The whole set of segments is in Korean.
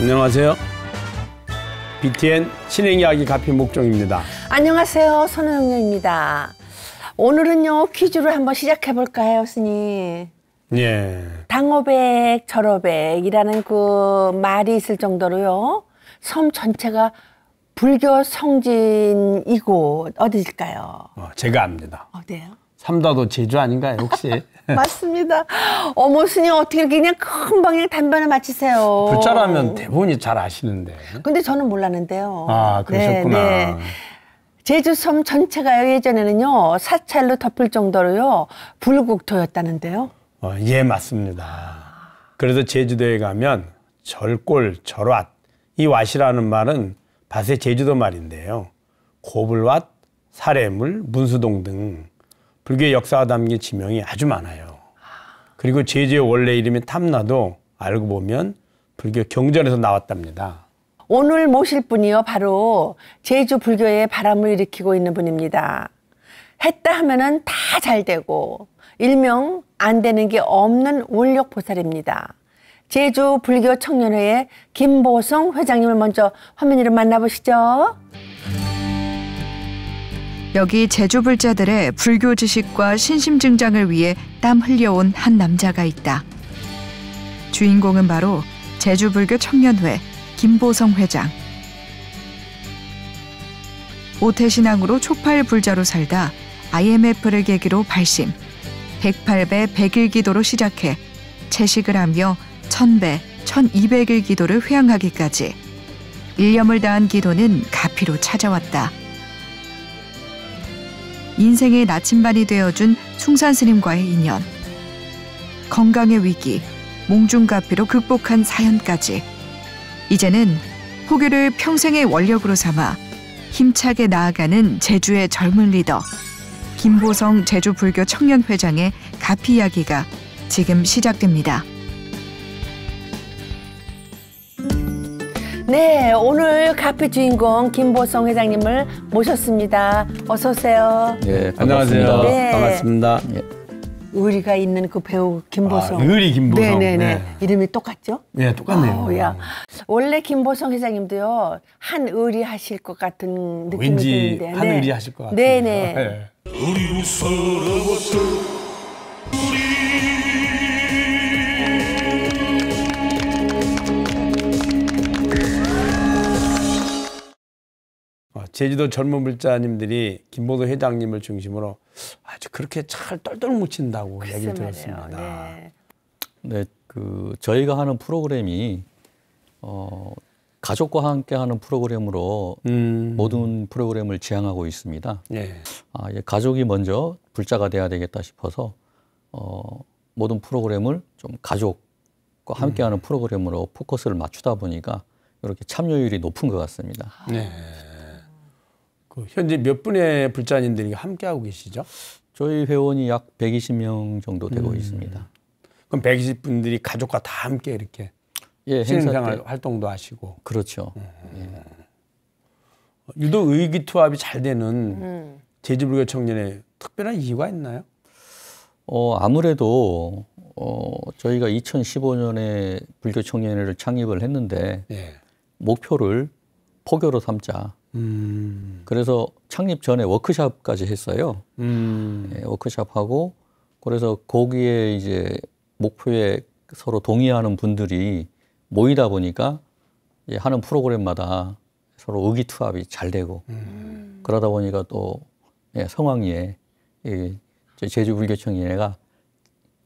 안녕하세요. BTN 신행이야기 가피 목종입니다. 안녕하세요. 손흥영입니다. 오늘은요 퀴즈를 한번 시작해 볼까요, 스님? 예. 당어백절어백이라는그 말이 있을 정도로요. 섬 전체가 불교 성진이고 어디일까요? 어, 제가 압니다. 어디요? 네. 삼다도 제주 아닌가요, 혹시? 맞습니다. 어머 스님 어떻게 그냥 큰 방향 단번에 맞히세요. 불자라면 대본이 잘 아시는데. 근데 저는 몰랐는데요. 아 그러셨구나. 네, 네. 제주섬 전체가요 예전에는요 사찰로 덮을 정도로요 불국토였다는데요. 어, 예 맞습니다. 그래서 제주도에 가면 절골 절왓 이 왓이라는 말은 밭의 제주도 말인데요. 고불왓, 사례물, 문수동 등 불교의 역사와 담긴 지명이 아주 많아요. 그리고 제주의 원래 이름이 탐나도 알고 보면 불교 경전에서 나왔답니다. 오늘 모실 분이요 바로 제주 불교의 바람을 일으키고 있는 분입니다. 했다 하면은 다 잘 되고 일명 안 되는 게 없는 원력 보살입니다. 제주 불교 청년회의 김보성 회장님을 먼저 화면으로 만나보시죠. 여기 제주 불자들의 불교 지식과 신심 증장을 위해 땀 흘려온 한 남자가 있다. 주인공은 바로 제주 불교 청년회 김보성 회장. 오태신앙으로 초팔 불자로 살다 IMF를 계기로 발심. 108배 100일 기도로 시작해 채식을 하며 1000배 1200일 기도를 회양하기까지 일념을 다한 기도는 가피로 찾아왔다. 인생의 나침반이 되어준 숭산스님과의 인연, 건강의 위기, 몽중가피로 극복한 사연까지 이제는 포교를 평생의 원력으로 삼아 힘차게 나아가는 제주의 젊은 리더 김보성 제주불교 청년회장의 가피 이야기가 지금 시작됩니다. 네, 오늘 카페 주인공 김보성 회장님을 모셨습니다. 어서 오세요. 네, 예, 반갑습니다. 안녕하세요. 네. 반갑습니다. 예. 의리가 있는 그 배우 김보성. 아, 의리 김보성. 네네네. 네, 네. 네. 이름이 똑같죠? 네, 똑같네요. 아, 야. 원래 김보성 회장님도요 한 의리 하실 것 같은 느낌이 왠지 드는데. 한 네. 의리 하실 것 네, 같아요. 네네. 네. 예. 우리 무서웠던 우리 제주도 젊은 불자님들이 김보도 회장님을 중심으로 아주 그렇게 잘 똘똘 뭉친다고 그 얘기를 들었습니다. 네. 네, 그 저희가 하는 프로그램이 어, 가족과 함께 하는 프로그램으로 음. 모든 프로그램을 지향하고 있습니다. 네. 아, 가족이 먼저 불자가 돼야 되겠다 싶어서 어, 모든 프로그램을 좀 가족과 함께 하는 음. 프로그램으로 포커스를 맞추다 보니까 이렇게 참여율이 높은 것 같습니다. 네. 그 현재 몇 분의 불자님들이 함께하고 계시죠? 저희 회원이 약 120명 정도 되고 음. 있습니다. 그럼 120분들이 가족과 다 함께 이렇게 예, 신생활 활동도 하시고 그렇죠. 음. 예. 유독 의기투합이 잘 되는 음. 제주불교 청년의 특별한 이유가 있나요? 어 아무래도 어 저희가 2015년에 불교 청년회를 창립을 했는데 예. 목표를 포교로 삼자 그래서 창립 전에 워크샵까지 했어요. 음. 예, 워크샵하고 그래서 거기에 이제 목표에 서로 동의하는 분들이 모이다 보니까 예, 하는 프로그램마다 서로 의기투합이 잘 되고 음. 그러다 보니까 또 예, 성황리에 예, 제주불교청인회가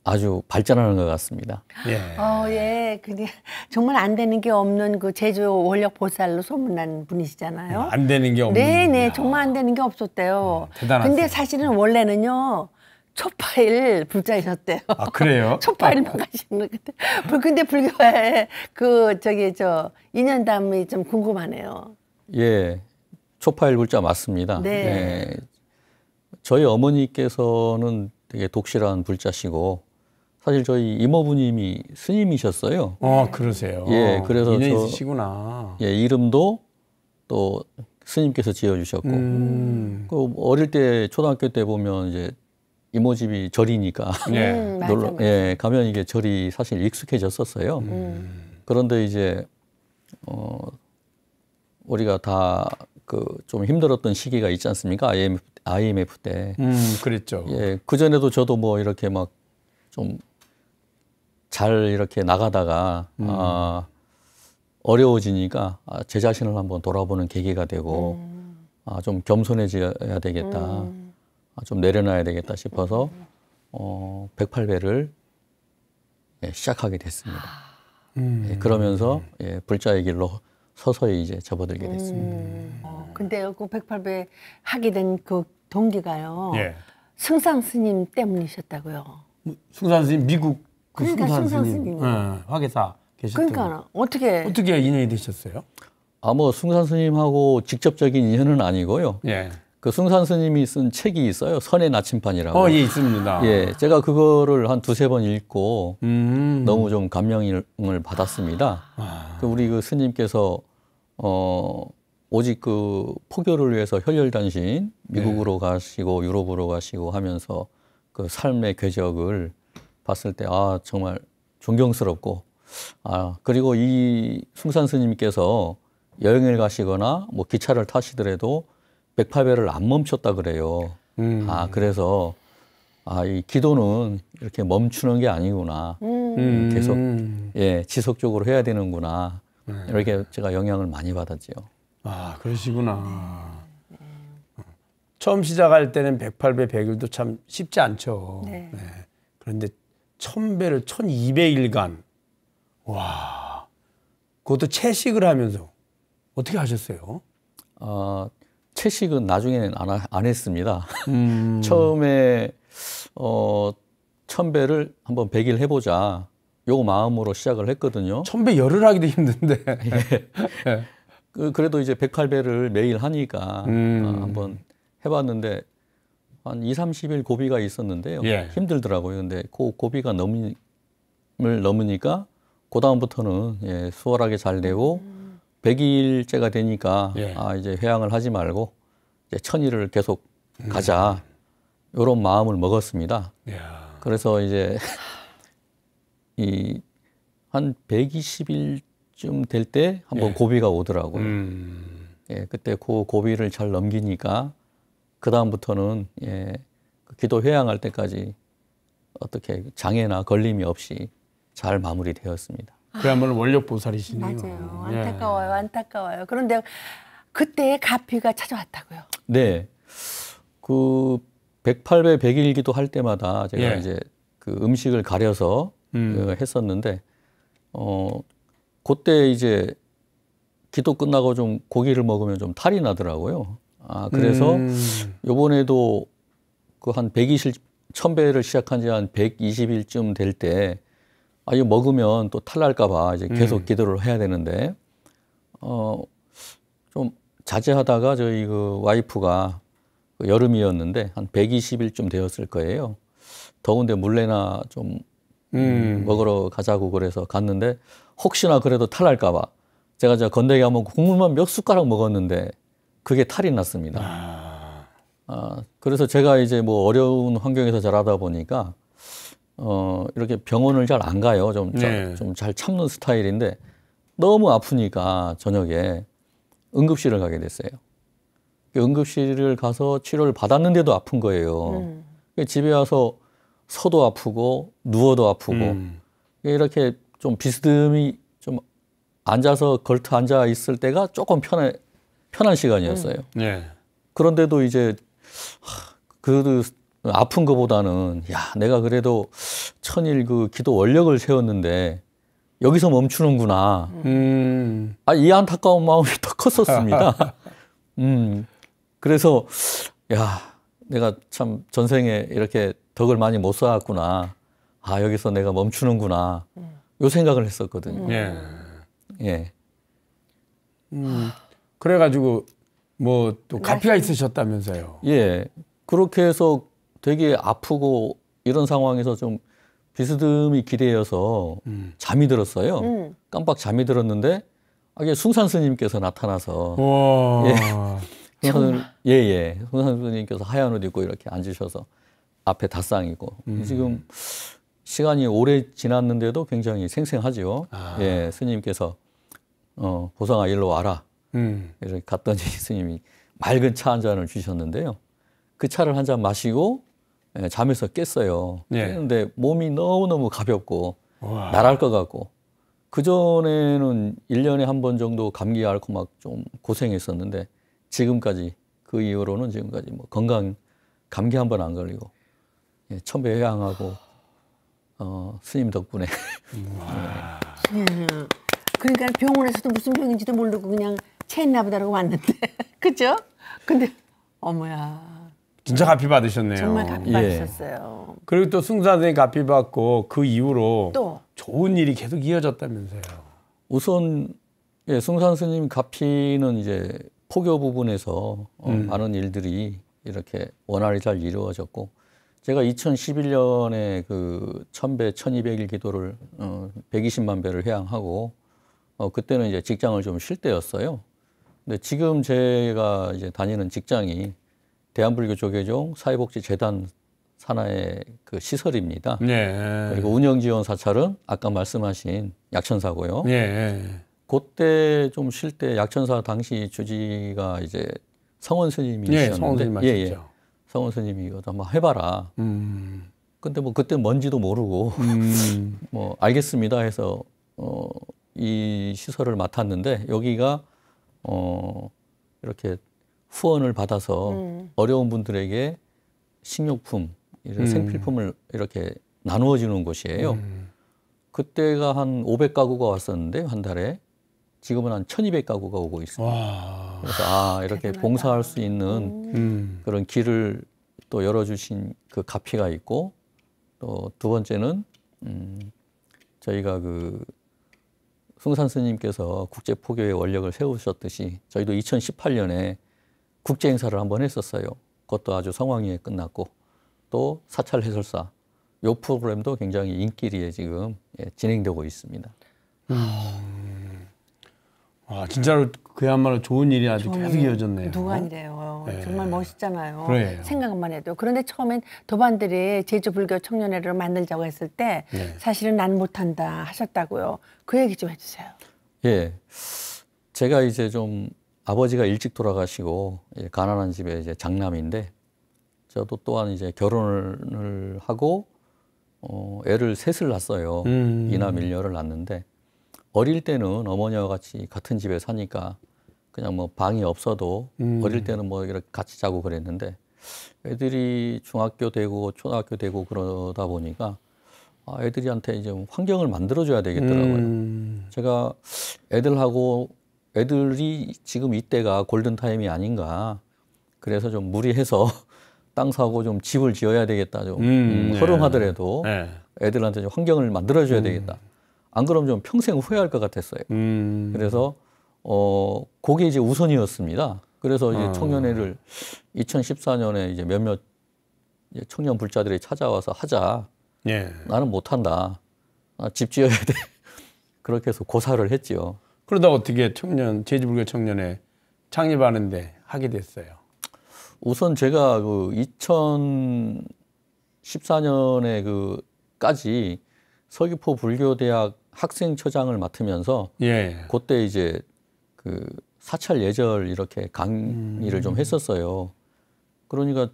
아주 발전하는 것 같습니다. 예. 어, 예. 근데 정말 안 되는 게 없는 그 제주 원력 보살로 소문난 분이시잖아요. 음, 안 되는 게 없는. 네, 네. 정말 안 되는 게 없었대요. 음, 대단하 근데 사실은 원래는 초파일 불자이셨대요. 아, 그래요? 초파일 망하시는 그때. 근데 불교에 그 저기 저 인연담이 좀 궁금하네요. 예. 초파일 불자 맞습니다. 네. 예. 저희 어머니께서는 되게 독실한 불자시고 사실 저희 이모부님이 스님이셨어요. 어, 그러세요. 예, 그래서 인연이시구나. 예, 이름도 또 스님께서 지어주셨고, 음. 그 어릴 때 초등학교 때 보면 이제 이모 집이 절이니까 예. 놀러, 맞아, 맞아. 예, 가면 이게 절이 사실 익숙해졌었어요. 음. 그런데 이제 어 우리가 다 그 좀 힘들었던 시기가 있지 않습니까? IMF, IMF 때. 음, 그랬죠. 예, 그 전에도 저도 뭐 이렇게 막좀 잘 이렇게 나가다가 음. 아, 어려워지니까 아, 제 자신을 한번 돌아보는 계기가 되고 음. 아, 좀 겸손해져야 되겠다, 음. 아, 좀 내려놔야 되겠다 싶어서 어, 108배를 예, 시작하게 됐습니다. 아. 음. 예, 그러면서 예, 불자의 길로 서서히 이제 접어들게 됐습니다. 그런데그 음. 어, 108배 하게 된 그 동기가요. 예. 승상 스님 때문이셨다고요. 승상 스님 미국 그 그러니까 승산 스님, 스님. 예, 화계사 계셨던. 그러니까 어떻게 어떻게 인연이 되셨어요? 아뭐 승산 스님하고 직접적인 인연은 아니고요. 예. 그 승산 스님이 쓴 책이 있어요. 선의 나침판이라고. 어, 예, 있습니다. 예, 제가 그거를 한 두세 번 읽고 음. 너무 좀 감명을 받았습니다. 아. 그 우리 그 스님께서 어 오직 그 포교를 위해서 혈혈단신 미국으로 네. 가시고 유럽으로 가시고 하면서 그 삶의 궤적을 봤을 때 아 정말 존경스럽고 아 그리고 이 숭산 스님께서 여행을 가시거나 뭐 기차를 타시더라도 백파배를 안 멈췄다 그래요. 음. 아 그래서 아 이 기도는 이렇게 멈추는 게 아니구나. 음. 음 계속 음. 예 지속적으로 해야 되는구나. 음. 이렇게 제가 영향을 많이 받았지요. 아 그러시구나. 처음 시작할 때는 108배 1 0 0도참 쉽지 않죠. 네. 네. 그런데 1000배를 1200일간. 와. 그것도 채식을 하면서 어떻게 하셨어요? 어, 채식은 나중에는 안, 안 했습니다. 음. 처음에 어, 1000배를 한번 100일 해 보자. 요 마음으로 시작을 했거든요. 1000배 열을 하기도 힘든데. 예. 예. 그, 그래도 이제 108배를 매일 하니까 음. 어, 한번 해봤는데 한 2, 30일 고비가 있었는데요. 예. 힘들더라고요. 근데 그 고비가 넘을 넘으니까 그 다음부터는 예, 수월하게 잘 되고 100일째가 되니까 예. 아 이제 회항을 하지 말고 이제 천일을 계속 음. 가자 이런 마음을 먹었습니다. 야. 그래서 이제 이 한 120일쯤 될 때 한번 예. 고비가 오더라고요. 음. 예, 그때 그 고비를 잘 넘기니까 예, 그 다음부터는 예, 기도 회양할 때까지 어떻게 장애나 걸림이 없이 잘 마무리되었습니다. 아. 그야말로 원력 보살이시네요. 맞아요. 예. 안타까워요, 예. 안타까워요. 그런데 그때 가피가 찾아왔다고요. 네, 그 108배 101기도 할 때마다 제가 예. 이제 그 음식을 가려서 음. 그 했었는데 어 그때 이제 기도 끝나고 좀 고기를 먹으면 좀 탈이 나더라고요. 아, 그래서 음. 요번에도 그 한 120, 1000배를 시작한 지 한 120일쯤 될 때, 아, 이거 먹으면 또 탈날까봐 이제 계속 음. 기도를 해야 되는데, 어, 좀 자제하다가 저희 그 와이프가 그 여름이었는데 한 120일쯤 되었을 거예요. 더운데 물레나 좀 음. 먹으러 가자고 그래서 갔는데 혹시나 그래도 탈날까봐 제가 저 건더기 한번 국물만 몇 숟가락 먹었는데 그게 탈이 났습니다. 아... 아, 그래서 제가 이제 뭐 어려운 환경에서 자라다 보니까 어, 이렇게 병원을 잘 안 가요. 좀, 좀잘 네. 참는 스타일인데 너무 아프니까 저녁에 응급실을 가게 됐어요. 그 응급실을 가서 치료를 받았는데도 아픈 거예요. 음. 집에 와서 서도 아프고 누워도 아프고 음. 이렇게 좀 비스듬히 좀 앉아서 걸터 앉아 있을 때가 조금 편해 편한 시간이었어요. 음. 네. 그런데도 이제 그 아픈 것보다는 야 내가 그래도 천일 그 기도 원력을 세웠는데 여기서 멈추는구나. 음. 아이 안타까운 마음이 더 컸었습니다. 음. 그래서 야 내가 참 전생에 이렇게 덕을 많이 못 쌓았구나. 아 여기서 내가 멈추는구나. 음. 요 생각을 했었거든요. 예. 예. 음. 그래가지고 뭐또 네. 가피가 있으셨다면서요. 예. 그렇게 해서 되게 아프고 이런 상황에서 좀 비스듬히 기대어서 음. 잠이 들었어요. 음. 깜빡 잠이 들었는데 아, 이게 숭산 스님께서 나타나서 예. 예. 예, 예. 숭산 스님께서 하얀 옷 입고 이렇게 앉으셔서 앞에 다쌍이고 음. 지금 시간이 오래 지났는데도 굉장히 생생하죠 아. 예, 스님께서 어, 보상아 일로 와라. 음. 그래서 갔더니 스님이 맑은 차 한 잔을 주셨는데요. 그 차를 한 잔 마시고 예, 잠에서 깼어요. 예. 깼는데 몸이 너무너무 가볍고 우와. 나랄 것 같고 그전에는 1년에 한 번 정도 감기 앓고 막 좀 고생했었는데 지금까지 그 이후로는 지금까지 뭐 건강 감기 한 번 안 걸리고 예, 천배회양하고 어, 스님 덕분에 네. 그러니까 병원에서도 무슨 병인지도 모르고 그냥 체했나 보다라고 왔는데 그죠? 근데 어머야. 진짜 가피 받으셨네요. 정말 가피 예. 받으셨어요. 그리고 또 승수 선생님 가피 받고 그 이후로 또 좋은 일이 계속 이어졌다면서요. 우선 예, 승수 선생님 가피는 이제 포교 부분에서 어, 음. 많은 일들이 이렇게 원활히 잘 이루어졌고 제가 2011년에 그 1000배, 1200일 기도를 어, 120만 배를 해양하고 어, 그때는 이제 직장을 좀 쉴 때였어요. 근데 지금 제가 이제 다니는 직장이 대한불교조계종 사회복지재단 산하의 그 시설입니다. 네. 그리고 운영지원 사찰은 아까 말씀하신 약천사고요. 네. 그때 좀 쉴 때 약천사 당시 주지가 이제 성원 스님이셨는데, 네, 성원 스님 맞죠. 예, 예. 성원 스님이 이거 한번 해봐라. 음. 근데 뭐 그때 뭔지도 모르고 음. 뭐 알겠습니다 해서 어, 이 시설을 맡았는데 여기가 어, 이렇게 후원을 받아서 음. 어려운 분들에게 식료품, 이런 음. 생필품을 이렇게 나누어 주는 곳이에요. 음. 그때가 한 500가구가 왔었는데 한 달에 지금은 한 1,200가구가 오고 있습니다. 와. 그래서 아 이렇게 대단하다. 봉사할 수 있는 음. 그런 길을 또 열어주신 그 가피가 있고 또 두 번째는 음, 저희가 그 승산 스님께서 국제 포교의 원력을 세우셨듯이 저희도 2018년에 국제 행사를 한번 했었어요. 그것도 아주 성황리에 끝났고 또 사찰 해설사 요 프로그램도 굉장히 인기리에 지금 예, 진행되고 있습니다. 음. 와 진짜로 그야말로 좋은 일이 아주 계속 이어졌네요. 누가 그 아래요 네. 정말 멋있잖아요. 그래요. 생각만 해도. 그런데 처음엔 도반들이 제주 불교 청년회를 만들자고 했을 때 네. 사실은 난 못한다 하셨다고요. 그 얘기 좀 해주세요. 예, 제가 이제 좀 아버지가 일찍 돌아가시고 예, 가난한 집에 이제 장남인데 저도 또한 이제 결혼을 하고 어, 애를 셋을 낳았어요. 음. 이남 일녀를 낳았는데 어릴 때는 어머니와 같이 같은 집에 사니까 그냥 뭐 방이 없어도 음. 어릴 때는 뭐 이렇게 같이 자고 그랬는데 애들이 중학교 되고 초등학교 되고 그러다 보니까 아, 애들이한테 이제 환경을 만들어줘야 되겠더라고요. 음. 제가 애들하고 애들이 지금 이때가 골든타임이 아닌가. 그래서 좀 무리해서 땅 사고 좀 집을 지어야 되겠다. 좀 음, 음, 네. 허름하더라도 네. 애들한테 좀 환경을 만들어줘야 음. 되겠다. 안 그럼 좀 평생 후회할 것 같았어요. 음. 그래서 어, 그게 이제 우선이었습니다. 그래서 이제 음. 청년회를 2014년에 이제 몇몇 청년 불자들이 찾아와서 하자. 예. 나는 못한다. 아, 집 지어야 돼. 그렇게 해서 고사를 했지요. 그러다 어떻게 청년 제주불교 청년회 창립하는데 하게 됐어요. 우선 제가 그 2014년에 그까지 서귀포 불교대학 학생처장을 맡으면서 예. 그때 이제 그 사찰 예절 이렇게 강의를 음. 좀 했었어요. 그러니까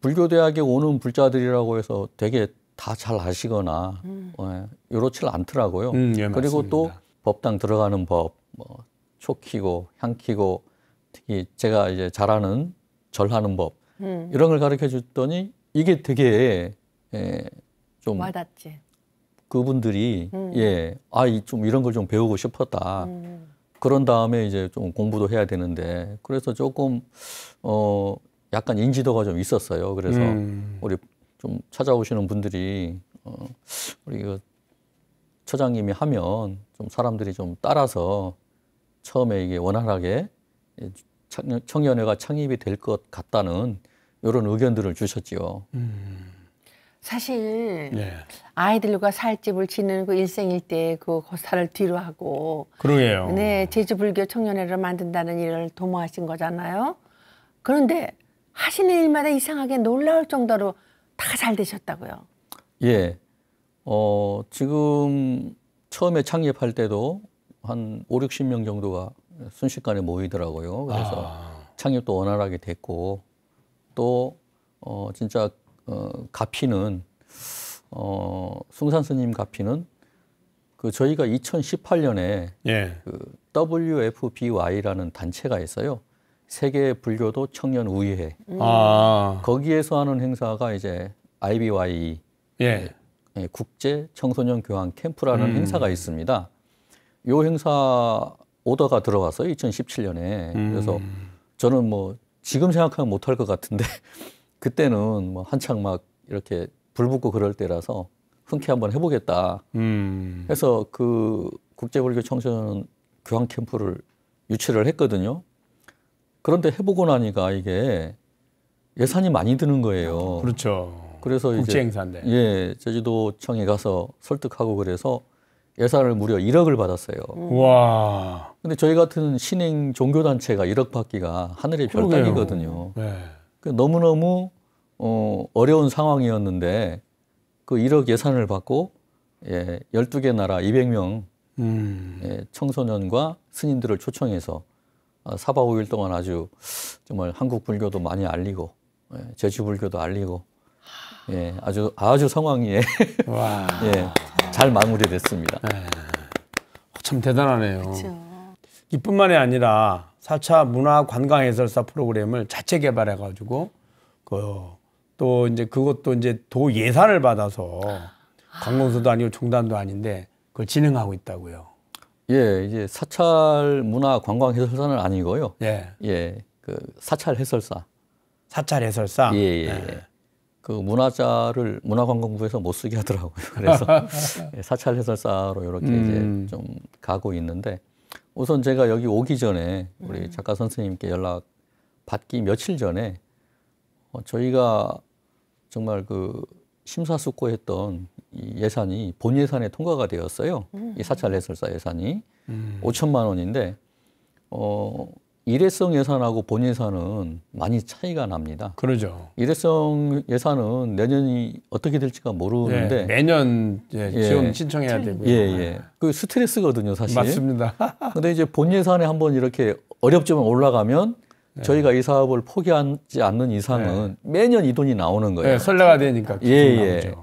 불교 대학에 오는 불자들이라고 해서 되게 다 잘 아시거나 음. 어, 요렇질 지 않더라고요. 음, 예, 그리고 맞습니다. 또 법당 들어가는 법, 뭐촉키고 향키고 특히 제가 이제 잘하는 절하는 법 음. 이런 걸 가르쳐 줬더니 이게 되게 예, 좀 와닿지. 그분들이 음. 예, 아, 좀 이런 걸 좀 배우고 싶었다. 음. 그런 다음에 이제 좀 공부도 해야 되는데 그래서 조금 어 약간 인지도가 좀 있었어요. 그래서 음. 우리 좀 찾아오시는 분들이 어 우리 그 처장님이 하면 좀 사람들이 좀 따라서 처음에 이게 원활하게 청년회가 창립이 될 것 같다는 이런 의견들을 주셨지요. 음. 사실 네. 아이들과 살집을 짓는그 일생일대 그 고사를 뒤로 하고 그러게요. 네 제주 불교 청년회를 만든다는 일을 도모하신 거잖아요. 그런데 하시는 일마다 이상하게 놀라울 정도로 다 잘 되셨다고요. 예. 어, 지금 처음에 창립할 때도 한 5, 60명 정도가 순식간에 모이더라고요. 그래서 아. 창립도 원활하게 됐고 또 어, 진짜 어, 가피는 어, 숭산 스님 가피는 그 저희가 2018년에 예. 그 WFBY라는 단체가 있어요. 세계 불교도 청년 우의회. 음. 아. 거기에서 하는 행사가 이제 IBYE 예. 예, 국제 청소년 교환 캠프라는 음. 행사가 있습니다. 요 행사 오더가 들어와서요 2017년에. 음. 그래서 저는 뭐 지금 생각하면 못 할 것 같은데 그때는 뭐 한창 막 이렇게 불 붙고 그럴 때라서 흔쾌 히 한번 해보겠다. 음. 해서 그 국제불교 청소년 교황 캠프를 유치를 했거든요. 그런데 해보고 나니까 이게 예산이 많이 드는 거예요. 그렇죠. 그래서 국제 행사인데. 예, 제주도청에 가서 설득하고 그래서 예산을 무려 1억을 받았어요. 음. 와. 근데 저희 같은 신행 종교 단체가 1억 받기가 하늘의 별따기거든요. 네. 그 너무너무 어, 어려운 상황이었는데 그 1억 예산을 받고 예, 12개 나라 200명 음. 예, 청소년과 스님들을 초청해서 4박 아, 5일 동안 아주 정말 한국 불교도 많이 알리고 예, 제주 불교도 알리고 예, 아주 아주 상황이에 예, 잘 마무리됐습니다. 예, 참 대단하네요. 그쵸. 이뿐만이 아니라 4차 문화 관광 해설사 프로그램을 자체 개발해 가지고 그또 이제 그것도 이제 도 예산을 받아서 관공서도 아니고 종단도 아닌데 그걸 진행하고 있다고요. 예, 이제 사찰 문화 관광 해설사는 아니고요. 예. 예. 그 사찰 해설사. 사찰 해설사. 예, 예. 네. 예. 그 문화자를 문화관광부에서 못 쓰게 하더라고요. 그래서 예, 사찰 해설사로 이렇게 음. 이제 좀 가고 있는데 우선 제가 여기 오기 전에 우리 음. 작가 선생님께 연락 받기 며칠 전에 어, 저희가 정말 그 심사숙고했던 이 예산이 본 예산에 통과가 되었어요. 음. 이 사찰 예설사 예산이 음. 오천만 원인데 어 일회성 예산하고 본 예산은 많이 차이가 납니다. 그러죠. 일회성 예산은 내년이 어떻게 될지가 모르는데 예, 매년 예, 지원 예, 신청해야 되고 예, 예. 그 스트레스거든요, 사실. 맞습니다. 근데 이제 본 예산에 한번 이렇게 어렵지만 올라가면 네. 저희가 이 사업을 포기하지 않는 이상은 네. 매년 이 돈이 나오는 거예요. 네, 설레가 되니까 예, 예.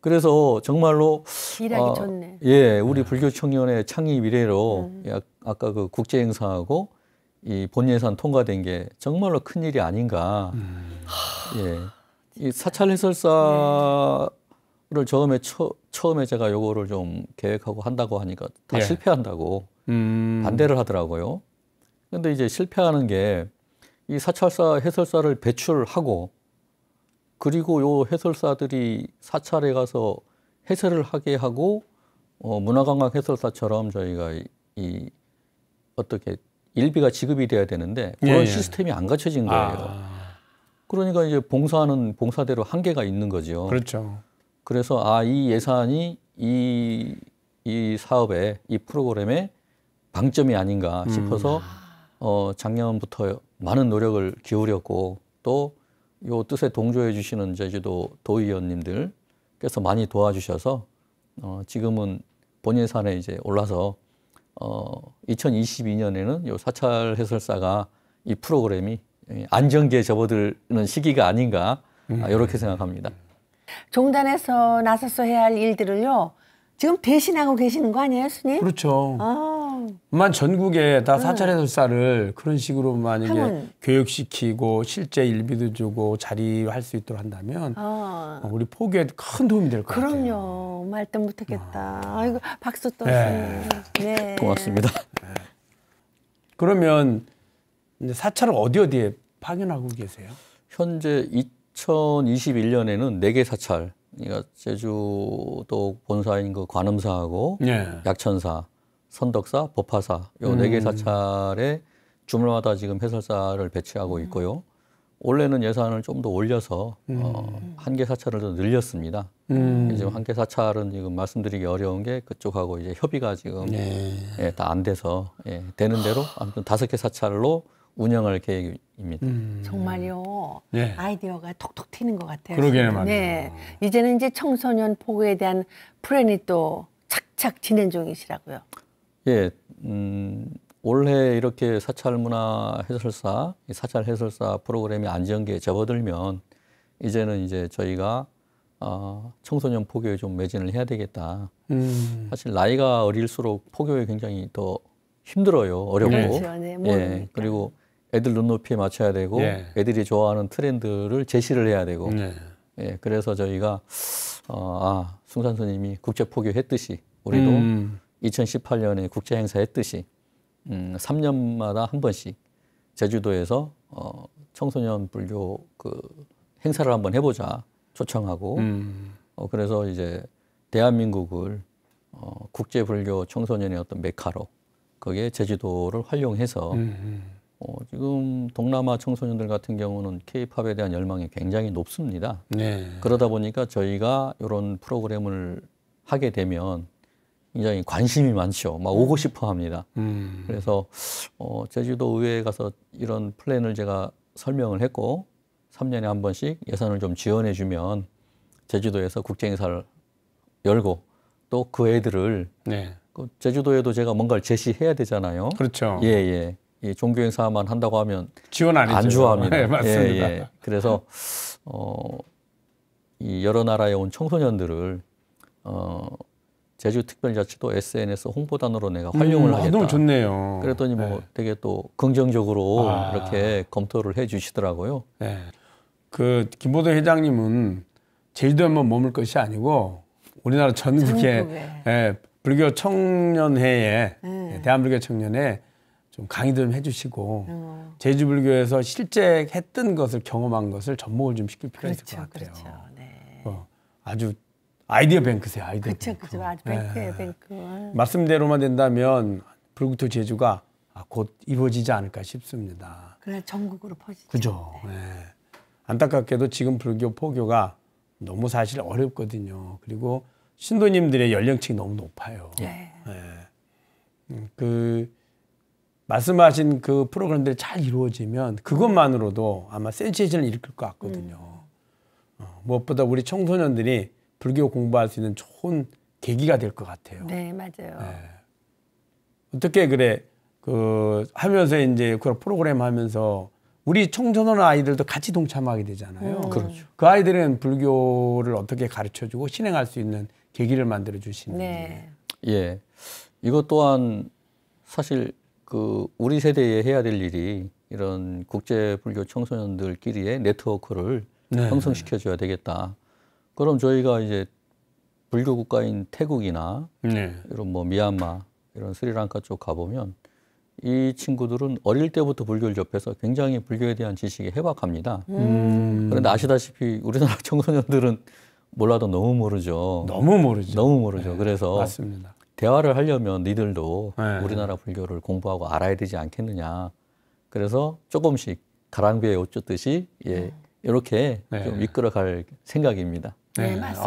그래서 정말로 일하기 아, 좋네. 예, 우리 불교 청년의 창의미래로 음. 아까 그 국제 행사하고 이 본예산 통과된 게 정말로 큰 일이 아닌가. 음. 예. 이 사찰 해설사를 네. 처음에 처, 처음에 제가 요거를 좀 계획하고 한다고 하니까 다 예. 실패한다고 음. 반대를 하더라고요. 근데 이제 실패하는 게 이 사찰사 해설사를 배출하고 그리고 요 해설사들이 사찰에 가서 해설을 하게 하고 어, 문화관광 해설사처럼 저희가 이, 이 어떻게 일비가 지급이 돼야 되는데 그런 예, 예, 시스템이 안 갖춰진 거예요. 아. 그러니까 이제 봉사하는 봉사대로 한계가 있는 거죠. 그렇죠. 그래서 아 이 예산이 이 이 사업에 이 프로그램에 방점이 아닌가 싶어서 음. 어, 작년부터 많은 노력을 기울였고 또 요 뜻에 동조해 주시는 제주도 도의원님들께서 많이 도와주셔서 어, 지금은 본예산에 이제 올라서 어, 2022년에는 요 사찰 해설사가 이 프로그램이 예, 안정기에 접어드는 시기가 아닌가 아, 음. 이렇게 생각합니다. 종단에서 나서서 해야 할 일들을요. 지금 대신하고 계시는 거 아니에요, 스님? 그렇죠. 아. 만 전국에 다 네. 사찰 해설사를 그런 식으로 만약에 하면. 교육시키고 실제 일비도 주고 자리할 수 있도록 한다면 아. 어, 우리 포교에 큰 도움이 될거 같아요. 그럼요. 말도 못하겠다. 아. 이고 박수 또. 네. 네. 고맙습니다. 네. 그러면 사찰을 어디 어디에 파견하고 계세요? 현재 2021년에는 4개 사찰. 그러니까 제주도 본사인 그 관음사하고 네. 약천사 선덕사, 법화사 요네 개 음. 사찰에 주말마다 지금 해설사를 배치하고 음. 있고요. 원래는 예산을 좀 더 올려서 음. 어, 한 개 사찰을 더 늘렸습니다. 음. 지금 한 개 사찰은 지금 말씀드리기 어려운 게 그쪽하고 이제 협의가 지금 네. 예, 다 안 돼서 예, 되는 대로 아무튼 다섯 개 사찰로 운영할 계획입니다. 음. 정말요. 네. 아이디어가 톡톡 튀는 것 같아요. 그러게요, 맞아요. 네. 이제는 이제 청소년 포구에 대한 플랜이 또 착착 진행 중이시라고요. 예, 음, 올해 이렇게 사찰 문화 해설사, 사찰 해설사 프로그램이 안정기에 접어들면 이제는 이제 저희가 어, 청소년 포교에 좀 매진을 해야 되겠다. 음. 사실 나이가 어릴수록 포교에 굉장히 더 힘들어요. 어렵고. 네. 그렇죠. 네, 예. 그리고 애들 눈높이에 맞춰야 되고 예. 애들이 좋아하는 트렌드를 제시를 해야 되고. 네. 예. 그래서 저희가 어, 아, 숭산 스님이 국제 포교했듯이 우리도 음. 2018년에 국제행사의 뜻이 음, 3년마다 한 번씩 제주도에서 어, 청소년 불교 그 행사를 한번 해보자 초청하고 음. 어, 그래서 이제 대한민국을 어, 국제 불교 청소년의 어떤 메카로 거기에 제주도를 활용해서 음, 음. 어, 지금 동남아 청소년들 같은 경우는 케이팝에 대한 열망이 굉장히 높습니다. 네. 그러다 보니까 저희가 이런 프로그램을 하게 되면 굉장히 관심이 많죠. 막 오고 음. 싶어 합니다. 음. 그래서 어, 제주도 의회에 가서 이런 플랜을 제가 설명을 했고 3년에 한 번씩 예산을 좀 지원해 주면 제주도에서 국제행사를 열고 또 그 애들을 네. 그 제주도에도 제가 뭔가를 제시해야 되잖아요. 그렇죠. 예, 예. 이 종교 행사만 한다고 하면 지원 안, 안 좋아합니다. 네, 맞습니다. 예, 예. 그래서 어, 이 여러 나라에 온 청소년들을 어, 제주특별자치도 SNS 홍보단으로 내가 음, 활용을 음, 하겠다. 너무 좋네요. 그랬더니 뭐 네. 되게 또 긍정적으로 아. 이렇게 검토를 해주시더라고요. 네. 그 김보도 회장님은 제주도에만 머물 것이 아니고 우리나라 전국에 예, 불교 청년회에 네. 예, 대한불교 청년회 좀 강의도 좀 해주시고 어. 제주 불교에서 실제 했던 것을 경험한 것을 접목을 좀 시킬 필요가 그렇죠, 있을 것 같아요. 그렇죠. 네. 어, 아주 아이디어 뱅크세요. 아이디어 그쵸, 뱅크. 그쵸. 아주 뱅크예요, 예. 뱅크. 말씀대로만 된다면 불국토 제주가 아, 곧 이루어지지 않을까 싶습니다. 그래 전국으로 퍼지죠. 그죠. 네. 네. 안타깝게도 지금 불교 포교가 너무 사실 어렵거든요. 그리고 신도님들의 연령층이 너무 높아요. 네. 네. 그 말씀하신 그 프로그램들이 잘 이루어지면 그것만으로도 아마 센세이션을 일으킬 것 같거든요. 음. 어, 무엇보다 우리 청소년들이 불교 공부할 수 있는 좋은 계기가 될 것 같아요. 네, 맞아요. 네. 어떻게 그래 그 하면서 이제 그런 프로그램 하면서 우리 청소년 아이들도 같이 동참하게 되잖아요. 음. 그렇죠. 그 아이들은 불교를 어떻게 가르쳐주고 신행할 수 있는 계기를 만들어 주시는. 네. 예, 이것 또한 사실 그 우리 세대에 해야 될 일이 이런 국제 불교 청소년들끼리의 네트워크를 네. 형성시켜줘야 되겠다. 그럼 저희가 이제 불교 국가인 태국이나 네. 이런 뭐 미얀마 이런 스리랑카 쪽 가보면 이 친구들은 어릴 때부터 불교를 접해서 굉장히 불교에 대한 지식이 해박합니다. 음. 그런데 아시다시피 우리나라 청소년들은 몰라도 너무 모르죠. 너무 모르죠. 너무 모르죠. 네, 그래서 맞습니다. 대화를 하려면 니들도 네. 우리나라 불교를 공부하고 알아야 되지 않겠느냐. 그래서 조금씩 가랑비에 옷 쫓듯이 예, 이렇게 네. 좀 네. 이끌어갈 생각입니다. 네, 네, 맞아요.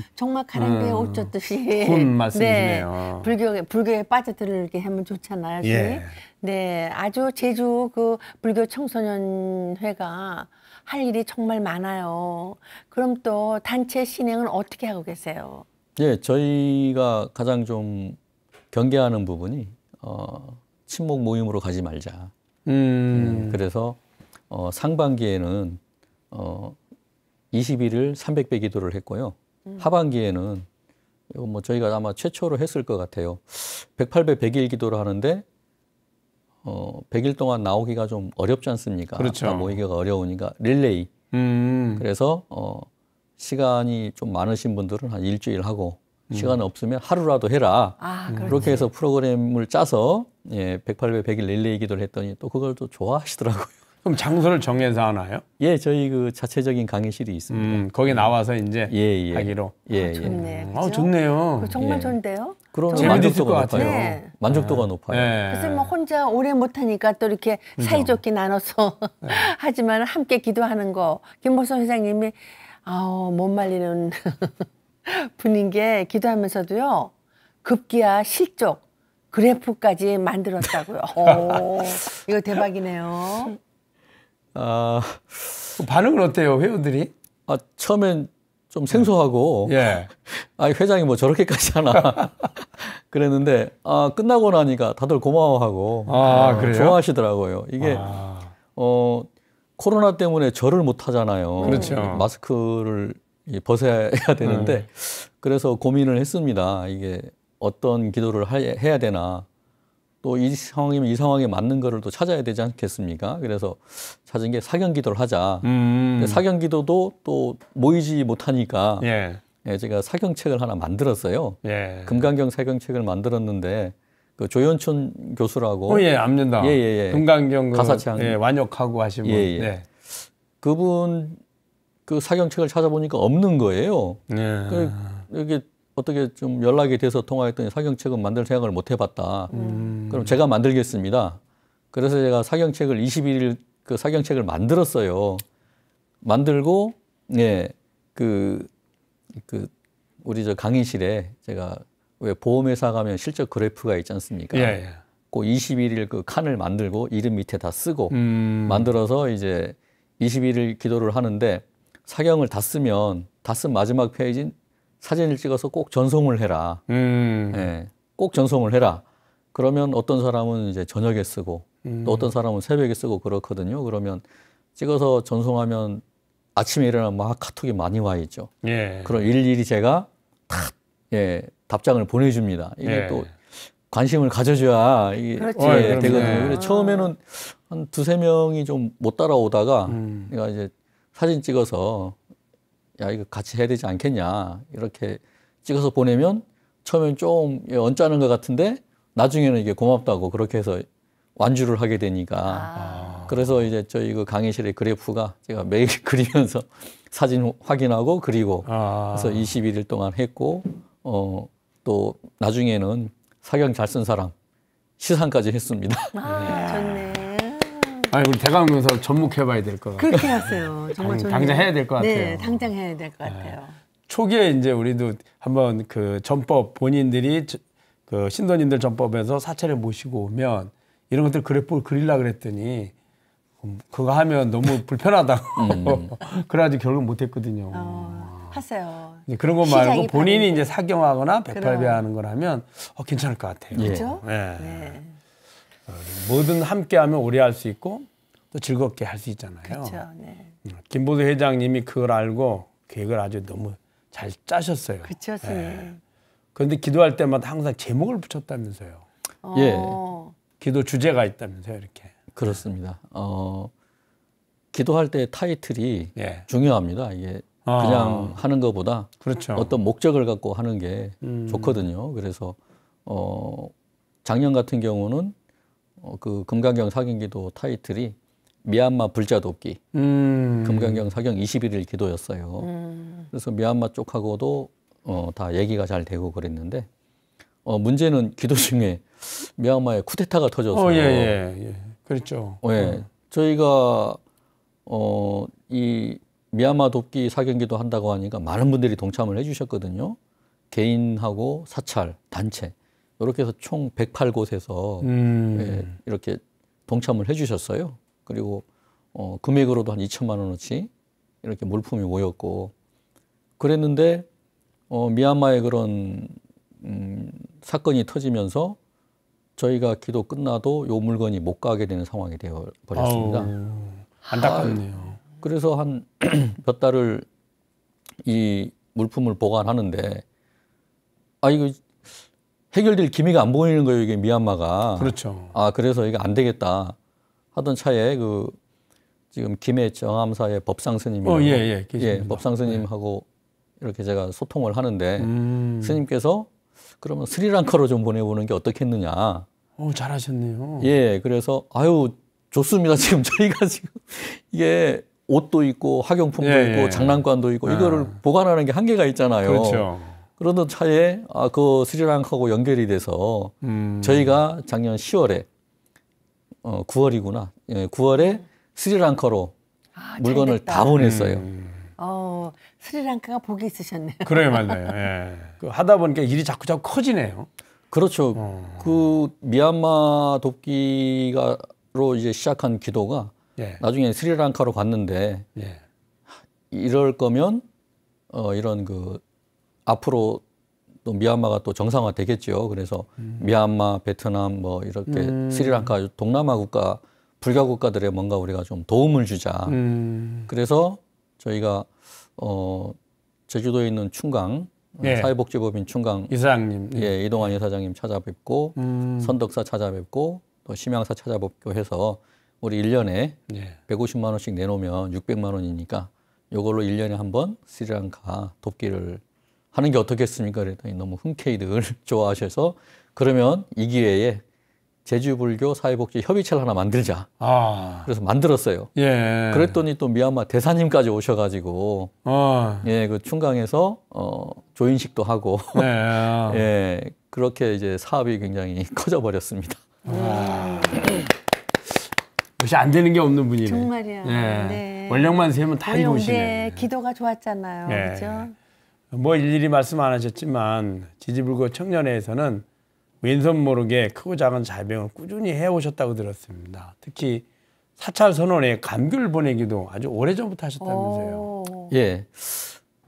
아, 정말 가랑비에 음, 옷 젖듯이. 군말씀이네요 네, 불교 불교에 빠져들게 하면 좋잖아요. 예. 네, 아주 제주 그 불교 청소년회가 할 일이 정말 많아요. 그럼 또 단체 신행은 어떻게 하고 계세요? 예, 저희가 가장 좀 경계하는 부분이 어, 친목 모임으로 가지 말자. 음. 음, 그래서 어, 상반기에는 어, 21일 300배 기도를 했고요. 음. 하반기에는 뭐 저희가 아마 최초로 했을 것 같아요. 108배 100일 기도를 하는데 어, 100일 동안 나오기가 좀 어렵지 않습니까? 그렇죠. 그러니까 모이기가 어려우니까 릴레이. 음. 그래서 어, 시간이 좀 많으신 분들은 한 일주일 하고 음. 시간 없으면 하루라도 해라. 아, 음. 그렇게 해서 프로그램을 짜서 예, 108배 100일 릴레이 기도를 했더니 또 그걸 또 좋아하시더라고요. 그럼 장소를 정해서 하나요? 예, 저희 그 자체적인 강의실이 있습니다. 음, 거기 나와서 이제 예, 예. 하기로. 예, 아, 좋네. 예. 아, 좋네요. 정말 예. 좋은데요? 그럼 만족도가 높아요. 네. 만족도가 네. 높아요. 네. 그래서 뭐 혼자 오래 못하니까 또 이렇게 사이좋게 그렇죠. 나눠서 네. 하지만 함께 기도하는 거 김보선 회장님이 아우 못 말리는 분인 게 기도하면서도요 급기야 실적 그래프까지 만들었다고요. 오, 이거 대박이네요. 아 반응은 어때요 회원들이? 아 처음엔 좀 생소하고 예. 아 회장이 뭐 저렇게까지 하나 그랬는데 아 끝나고 나니까 다들 고마워하고 아, 아, 좋아하시더라고요. 이게 아. 어 코로나 때문에 절을 못 하잖아요. 그렇죠. 마스크를 벗어야 되는데 음. 그래서 고민을 했습니다. 이게 어떤 기도를 해야 되나 또이 상황이면 이 상황에 맞는 거를 또 찾아야 되지 않겠습니까? 그래서 찾은 게 사경 기도를 하자. 음. 사경 기도도 또 모이지 못하니까 예. 예, 제가 사경책을 하나 만들었어요. 예. 금강경 사경책을 만들었는데 그 조현춘 교수라고. 어, 예, 압니다. 예, 예, 예. 금강경 그 가사창. 예, 완역하고 하신 예, 분. 예, 예. 네. 그분 그 사경책을 찾아보니까 없는 거예요. 예. 그, 이게 어떻게 좀 연락이 돼서 통화했더니 사경책은 만들 생각을 못 해봤다. 음. 그럼 제가 만들겠습니다. 그래서 제가 사경책을 21일 그 사경책을 만들었어요. 만들고 예, 그, 그, 우리 저 강의실에 제가 왜 보험회사 가면 실적 그래프가 있지 않습니까? 예, 예. 그 21일 그 칸을 만들고 이름 밑에 다 쓰고 음. 만들어서 이제 21일 기도를 하는데 사경을 다 쓰면 다 쓴 마지막 페이지는 사진을 찍어서 꼭 전송을 해라. 음. 예, 꼭 전송을 해라. 그러면 어떤 사람은 이제 저녁에 쓰고 음. 또 어떤 사람은 새벽에 쓰고 그렇거든요. 그러면 찍어서 전송하면 아침에 일어나면 막 카톡이 많이 와 있죠. 예. 그럼 일일이 제가 다 예, 답장을 보내줍니다. 이게 예. 또 관심을 가져줘야 이게 그렇지. 예, 되거든요. 그래 처음에는 한 두 세 명이 좀 못 따라오다가 음. 내가 이제 사진 찍어서 야 이거 같이 해야 되지 않겠냐 이렇게 찍어서 보내면 처음엔 좀 언짢은 것 같은데 나중에는 이게 고맙다고 그렇게 해서 완주를 하게 되니까 아. 그래서 이제 저희 그 강의실의 그래프가 제가 매일 그리면서 사진 확인하고 그리고 아. 그래서 21일 동안 했고 어또 나중에는 사경 잘 쓴 사람 시상까지 했습니다. 아, 좋네. 아니 우리 대강 면서 접목해봐야 될 것 같아요. 그렇게 하세요. 정말 당, 당장 해야 될것 네, 같아요. 네, 당장 해야 될 것 같아요. 초기에 이제 우리도 한번 그 전법 본인들이 그 신도님들 전법에서 사찰에 모시고 오면 이런 것들 그래프 그릴라 그랬더니 음, 그거 하면 너무 불편하다고 음. 그래가지고 결국 못했거든요. 어, 하세요. 이제 그런 거 말고 본인이 이제 사경하거나 백팔배 하는 거라면 어, 괜찮을 것 같아요. 그렇죠? 예. 네. 뭐든 함께하면 오래 할 수 있고 또 즐겁게 할 수 있잖아요. 그렇죠. 네. 음, 김보수 회장님이 그걸 알고 계획을 아주 너무 잘 짜셨어요. 그렇죠, 네. 그런데 기도할 때마다 항상 제목을 붙였다면서요. 예. 예. 기도 주제가 있다면서요, 이렇게. 그렇습니다. 어, 기도할 때 타이틀이 예. 중요합니다. 이게 아. 그냥 하는 것보다 그렇죠. 어떤 목적을 갖고 하는 게 음. 좋거든요. 그래서 어, 작년 같은 경우는 어, 그 금강경 사경기도 타이틀이 미얀마 불자 돕기 음. 금강경 사경 21일 기도였어요. 음. 그래서 미얀마 쪽하고도 어, 다 얘기가 잘 되고 그랬는데 어, 문제는 기도 중에 미얀마에 쿠데타가 터져서 어, 예, 예, 예. 그렇죠. 예. 어. 저희가 어, 이 미얀마 돕기 사경기도 한다고 하니까 많은 분들이 동참을 해주셨거든요. 개인하고 사찰 단체 이렇게 해서 총 108곳에서 음. 예, 이렇게 동참을 해주셨어요. 그리고 어, 금액으로도 한 2천만 원어치 이렇게 물품이 모였고 그랬는데 어, 미얀마의 그런 음, 사건이 터지면서 저희가 기도 끝나도 요 물건이 못 가게 되는 상황이 되어 버렸습니다. 안타깝네요. 아, 그래서 한 몇 달을 이 물품을 보관하는데 아 이거 해결될 기미가 안 보이는 거예요 이게 미얀마가. 그렇죠. 아 그래서 이게 안 되겠다 하던 차에 그 지금 김해 정암사의 법상 스님이 어, 예, 예, 예, 법상 네. 스님하고 예. 이렇게 제가 소통을 하는데 음. 스님께서 그러면 스리랑카로 좀 보내보는 게 어떻겠느냐. 어, 잘하셨네요. 예, 그래서 아유 좋습니다. 지금 저희가 지금 이게 옷도 있고 학용품도 예, 있고 예. 장난감도 있고 아. 이거를 보관하는 게 한계가 있잖아요. 그렇죠. 그러던 차에 아, 그 스리랑카하고 연결이 돼서 음. 저희가 작년 10월에 어, 9월이구나. 예, 9월에 스리랑카로 아, 물건을 됐다. 다 보냈어요. 음. 어, 스리랑카가 복이 있으셨네요. 그래 맞나요. 예. 그 하다 보니까 일이 자꾸 자꾸 커지네요. 그렇죠. 어. 그 미얀마 돕기가로 이제 시작한 기도가 예. 나중에 스리랑카로 갔는데 예. 이럴 거면 어, 이런 그 앞으로 또 미얀마가 또 정상화 되겠죠. 그래서 음. 미얀마, 베트남 뭐 이렇게 음. 스리랑카 동남아 국가 불교 국가들에 뭔가 우리가 좀 도움을 주자. 음. 그래서 저희가 어 제주도에 있는 충강 예. 사회복지법인 충강 이사장님, 예 이동환 이사장님 찾아뵙고 음. 선덕사 찾아뵙고 또 심양사 찾아뵙고 해서 우리 1년에 예. 150만 원씩 내놓으면 600만 원이니까 요걸로 1년에 한번 스리랑카 돕기를 하는 게 어떻겠습니까? 그랬더니 너무 흔쾌히들 좋아하셔서 그러면 이 기회에 제주불교 사회복지 협의체를 하나 만들자. 아. 그래서 만들었어요. 예. 그랬더니 또 미얀마 대사님까지 오셔가지고, 어. 예, 그 충강에서, 어, 조인식도 하고, 예. 예. 그렇게 이제 사업이 굉장히 커져버렸습니다. 와. 아. 역시 안 되는 게 없는 분이네. 정말이야. 예. 네. 원력만 세면 다 원력, 이루시네. 네. 기도가 좋았잖아요. 예. 그죠? 뭐 일일이 말씀 안 하셨지만 지지불고 청년회에서는 왼손 모르게 크고 작은 자병을 꾸준히 해오셨다고 들었습니다. 특히 사찰 선언에 감귤 보내기도 아주 오래전부터 하셨다면서요. 예.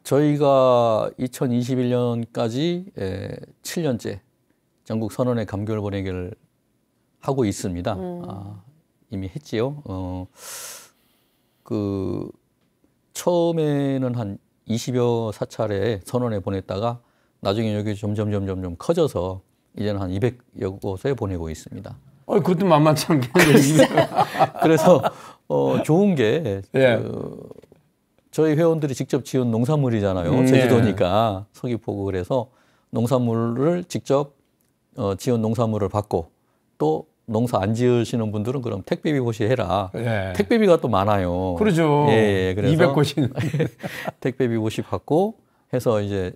저희가 2021년까지 예, 7년째 전국 선언의 감귤 보내기를 하고 있습니다. 음. 아, 이미 했지요. 어, 그 처음에는 한 20여 사찰에 선원에 보냈다가 나중에 여기 점점 점점 점 커져서 이제는 한 200여 곳에 보내고 있습니다. 어, 그것도 만만치 않게. 그래서 어, 좋은 게 예. 그, 저희 회원들이 직접 지은 농산물이잖아요. 음, 예. 제주도니까 예. 서귀포구 그래서 농산물을 직접 어, 지은 농산물을 받고 또 농사 안 지으시는 분들은 그럼 택배비 보시해라. 예. 택배비가 또 많아요. 그러죠. 예, 예. 그래서 200곳이 택배비 보시 받고 해서 이제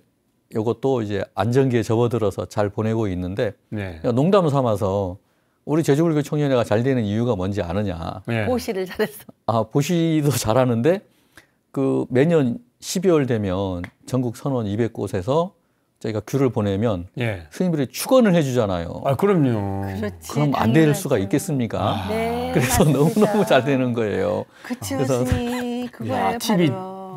요것도 이제 안전기에 접어들어서 잘 보내고 있는데 예. 농담 삼아서 우리 제주불교 청년회가 잘 되는 이유가 뭔지 아느냐. 예. 보시를 잘했어. 아, 보시도 잘하는데 그 매년 12월 되면 전국 선원 200곳에서 저희가 귤을 보내면 예. 스님들이 축원을 해주잖아요. 아 그럼요. 그렇지, 그럼 안 될 수가 있겠습니까? 아. 네, 그래서 너무 너무 잘 되는 거예요. 그쵸, 그래서 스님 그거예 팁이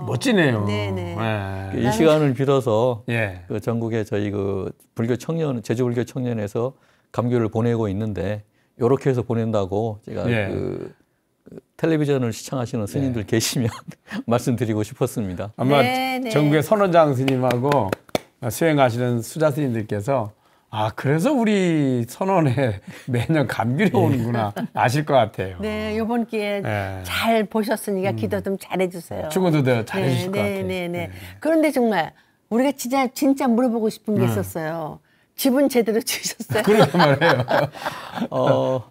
멋지네요. 네네. 네. 네. 예. 그 이 시간을 빌어서 예. 그 전국에 저희 그 불교 청년 제주 불교 청년에서 감귤을 보내고 있는데 이렇게 해서 보낸다고 제가 예. 그, 그 텔레비전을 시청하시는 스님들 예. 계시면 말씀드리고 싶었습니다. 아마 네, 네. 전국의 선원장 스님하고 아, 수행하시는 수자스님들께서 아 그래서 우리 선원에 매년 감귤이 오는구나 예. 아실 것 같아요. 네 이번 기회 네. 예. 잘 보셨으니까 음. 기도 좀 잘해주세요. 충고도 잘해주실 네, 것 네, 같아요. 네네네. 네. 네. 그런데 정말 우리가 진짜 진짜 물어보고 싶은 게 음. 있었어요. 집은 제대로 지으셨어요? 아, 그러게 말이요 어,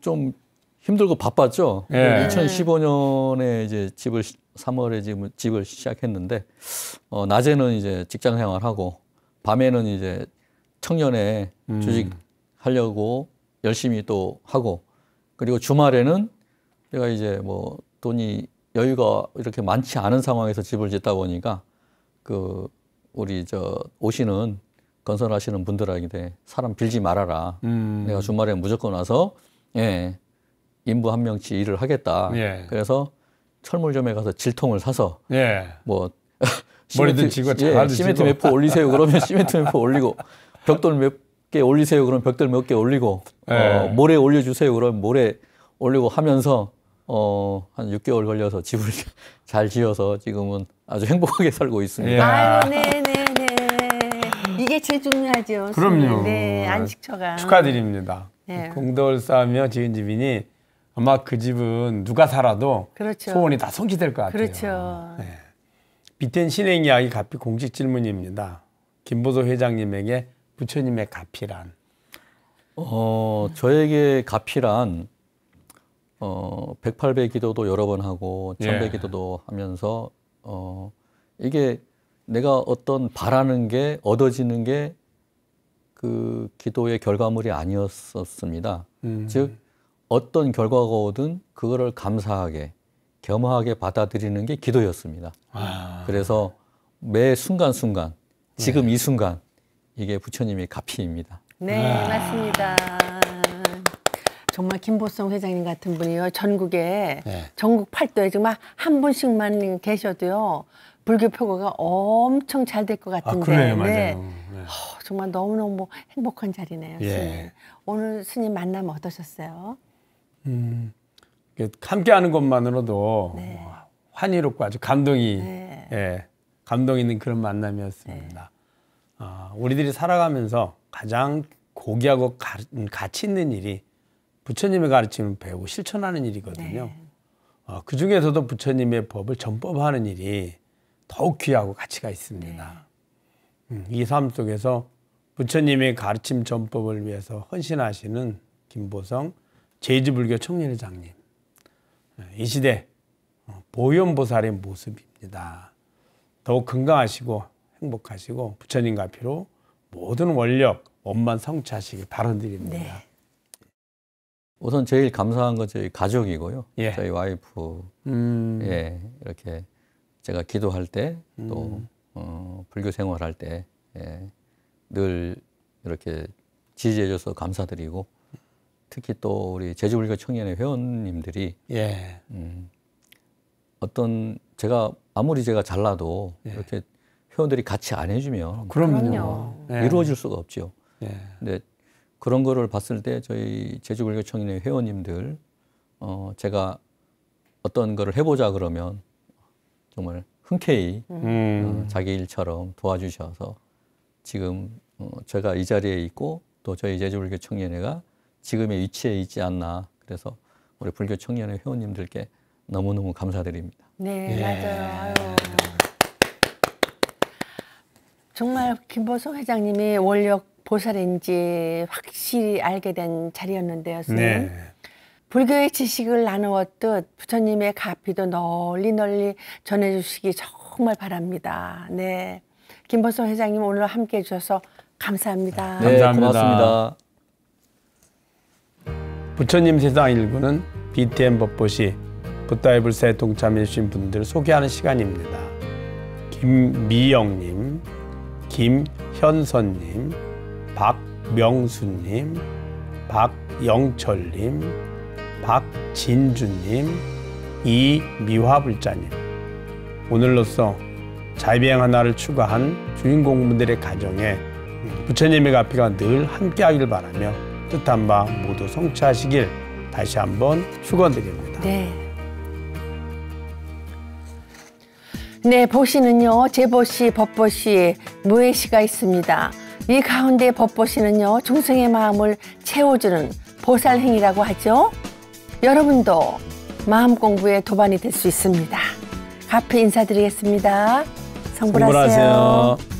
좀 힘들고 바빴죠. 네. 예. 2015년에 이제 집을 3월에 지금 집을 시작했는데 어, 낮에는 이제 직장 생활하고 밤에는 이제 청년에 음. 주식 하려고 열심히 또 하고 그리고 주말에는 내가 이제 뭐 돈이 여유가 이렇게 많지 않은 상황에서 집을 짓다 보니까 그 우리 저 오시는 건설하시는 분들에게 사람 빌지 말아라. 음. 내가 주말에 무조건 와서 예 인부 한 명치 일을 하겠다. 예. 그래서 철물점에 가서 질통을 사서 예. 뭐 머리든 지고 예, 시멘트 몇포 올리세요 그러면 시멘트 몇포 올리고 벽돌 몇 개 올리세요 그러면 벽돌 몇 개 올리고 예. 어, 모래 올려주세요 그러면 모래 올리고 하면서 어, 한 6개월 걸려서 집을 잘 지어서 지금은 아주 행복하게 살고 있습니다. 예. 아유, 이게 제일 중요하죠. 그럼요. 네, 안식처가. 축하드립니다. 네. 공덕을 쌓으며 지은 집이니 아마 그 집은 누가 살아도 그렇죠. 소원이 다 성취될 것 같아요. 그렇죠. 네. 비텐 신행 이야기 가피 공식 질문입니다. 김보소 회장님에게 부처님의 가피란? 어, 저에게 가피란 어, 108배 기도도 여러 번 하고 1000배 예. 기도도 하면서 어, 이게 내가 어떤 바라는 게 얻어지는 게 그 기도의 결과물이 아니었었습니다. 음. 즉 어떤 결과가 오든 그거를 감사하게 겸허하게 받아들이는 게 기도였습니다. 아. 그래서 매 순간순간 지금 네. 이 순간 이게 부처님의 가피입니다. 네, 아. 맞습니다. 정말 김보성 회장님 같은 분이요. 전국에 네. 전국 팔도에 정말 한 분씩만 계셔도요. 불교 표고가 엄청 잘 될것 아, 같은데. 아, 그래요, 맞아요. 네. 네. 정말 너무너무 행복한 자리네요. 예. 오늘 스님 만나면 어떠셨어요? 음, 함께하는 것만으로도 네. 뭐 환희롭고 아주 감동이 네. 예, 감동 있는 그런 만남이었습니다. 네. 어, 우리들이 살아가면서 가장 고귀하고 가, 가치 있는 일이 부처님의 가르침을 배우고 실천하는 일이거든요. 네. 어, 그 중에서도 부처님의 법을 전법하는 일이 더욱 귀하고 가치가 있습니다. 네. 음, 이삶 속에서 부처님의 가르침 전법을 위해서 헌신하시는 김보성 제주불교 청년회장님. 네, 이 시대 어, 보현보살의 모습입니다. 더욱 건강하시고 행복하시고 부처님과 피로 모든 원력, 원만 성취하시길 바라드립니다. 네. 우선 제일 감사한 건 저희 가족이고요. 예. 저희 와이프. 음. 예, 이렇게 제가 기도할 때, 또, 음. 어, 불교 생활할 때, 예, 이렇게 지지해줘서 감사드리고, 특히 또 우리 제주불교 청년회 회원님들이 예. 음, 어떤 제가 아무리 제가 잘라도 예. 이렇게 회원들이 같이 안 해주면 그럼요. 그 이루어질 수가 없죠. 예. 근데 그런 거를 봤을 때 저희 제주불교 청년회 회원님들 어, 제가 어떤 거를 해보자 그러면 정말 흔쾌히 음. 어, 자기 일처럼 도와주셔서 지금 어, 제가 이 자리에 있고 또 저희 제주불교 청년회가 지금의 위치에 있지 않나. 그래서 우리 불교 청년회 회원님들께 너무너무 감사드립니다. 네, 예. 맞아요. 정말 김보성 회장님이 원력 보살인지 확실히 알게 된 자리였는데요, 네. 불교의 지식을 나누었듯 부처님의 가피도 널리 널리 전해주시기 정말 바랍니다. 네. 김보성 회장님 오늘 함께 해주셔서 감사합니다. 네, 감사합니다. 고맙습니다. 부처님 세상 일구는 BTN 법보시 붓다이블사에 동참해 주신 분들 소개하는 시간입니다. 김미영님, 김현선님, 박명수님, 박영철님, 박진주님, 이미화불자님. 오늘로써 자비행 하나를 추가한 주인공분들의 가정에 부처님의 가피가 늘 함께하길 바라며 뜻한 바 모두 성취하시길 다시 한번 축원드립니다. 네. 네, 보시는요. 제보시, 법보시, 무예시가 있습니다. 이 가운데 법보시는요. 중생의 마음을 채워주는 보살행위라고 하죠. 여러분도 마음 공부의 도반이 될 수 있습니다. 카페 인사드리겠습니다. 성불하세요. 성불하세요.